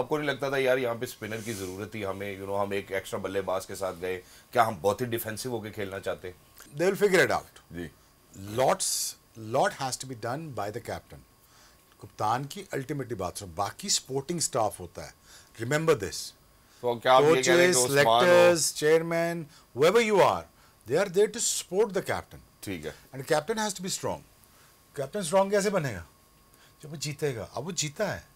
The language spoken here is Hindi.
आपको नहीं लगता था यार यहाँ पे स्पिनर की ज़रूरत थी हमें यू नो हम एक एक्स्ट्रा बल्लेबाज के साथ गए क्या हम बहुत ही डिफेंसिव होकर खेलना चाहते they will figure it out जी lots lot has to be done by the captain कप्तान की अल्टीमेटली बात सुनो बाकी स्पोर्टिंग स्टाफ होता है remember this coaches selectors chairman whoever you are they are there to support the captain ठीक है and captain has to be strong captain strong कैसे बनेगा जब वो जीतेगा अब वो जीता है